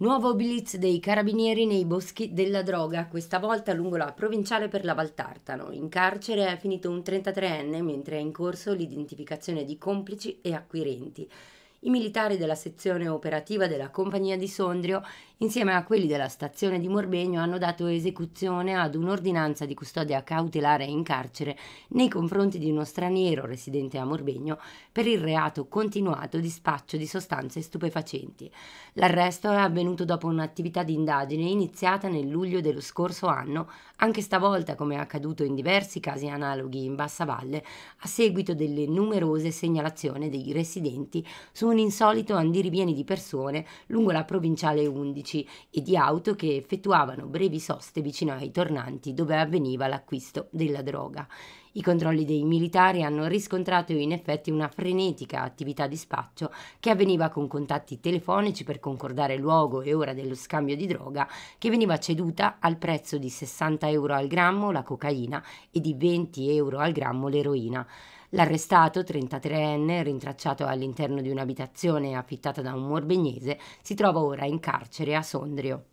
Nuovo blitz dei carabinieri nei boschi della droga, questa volta lungo la provinciale per la Valtartano. In carcere è finito un 33enne mentre è in corso l'identificazione di complici e acquirenti i militari della sezione operativa della Compagnia di Sondrio, insieme a quelli della stazione di Morbegno, hanno dato esecuzione ad un'ordinanza di custodia cautelare in carcere nei confronti di uno straniero residente a Morbegno per il reato continuato di spaccio di sostanze stupefacenti. L'arresto è avvenuto dopo un'attività di indagine iniziata nel luglio dello scorso anno, anche stavolta come è accaduto in diversi casi analoghi in Bassa Valle, a seguito delle numerose segnalazioni dei residenti su un insolito andirivieni di persone lungo la provinciale 11 e di auto che effettuavano brevi soste vicino ai tornanti dove avveniva l'acquisto della droga. I controlli dei militari hanno riscontrato in effetti una frenetica attività di spaccio che avveniva con contatti telefonici per concordare luogo e ora dello scambio di droga che veniva ceduta al prezzo di 60 euro al grammo la cocaina e di 20 euro al grammo l'eroina. L'arrestato, 33enne, rintracciato all'interno di un'abitazione affittata da un morbegnese, si trova ora in carcere a Sondrio.